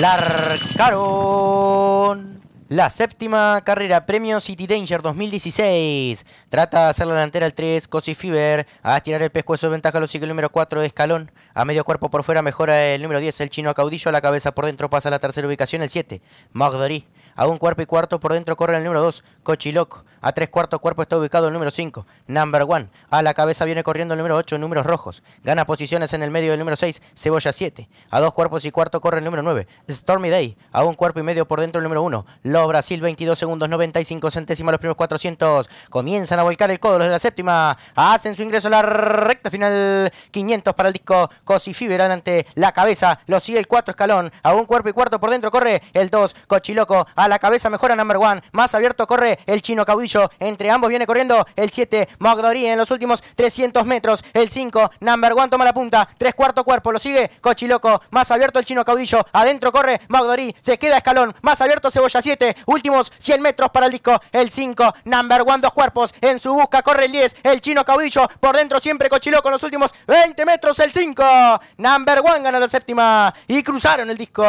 Larcaron. La séptima carrera Premio City Danger 2016. Trata de hacer la delantera el 3, Cosi Fiber. A estirar el pescuezo de ventaja lo sigue el número 4, Escalón. A medio cuerpo por fuera mejora el número 10, el chino a caudillo. A la cabeza por dentro pasa a la tercera ubicación, el 7, Magdorí. A un cuerpo y cuarto por dentro corre el número 2, Cochiloco. A tres cuartos cuerpo está ubicado el número 5, Number One. A la cabeza viene corriendo el número 8, números rojos. Gana posiciones en el medio del número 6, Cebolla 7. A dos cuerpos y cuarto corre el número 9, Stormy Day. A un cuerpo y medio por dentro el número 1, Lo Brasil, 22 segundos, 95 centésimas los primeros 400. Comienzan a volcar el codo los de la séptima. Hacen su ingreso a la recta final. 500 para el disco Cosifiber ante la cabeza. Lo sigue el 4 escalón. A un cuerpo y cuarto por dentro corre el 2, Cochiloco la cabeza mejora number one. Más abierto corre el chino caudillo. Entre ambos viene corriendo el 7 Mogdori en los últimos 300 metros. El 5 number one toma la punta. Tres cuarto cuerpo. Lo sigue Cochiloco. Más abierto el chino caudillo. Adentro corre Mogdori. Se queda escalón. Más abierto Cebolla 7. Últimos 100 metros para el disco. El 5 number one dos cuerpos. En su busca corre el 10. El chino caudillo. Por dentro siempre Cochiloco en los últimos 20 metros. El 5 number one gana la séptima. Y cruzaron el disco.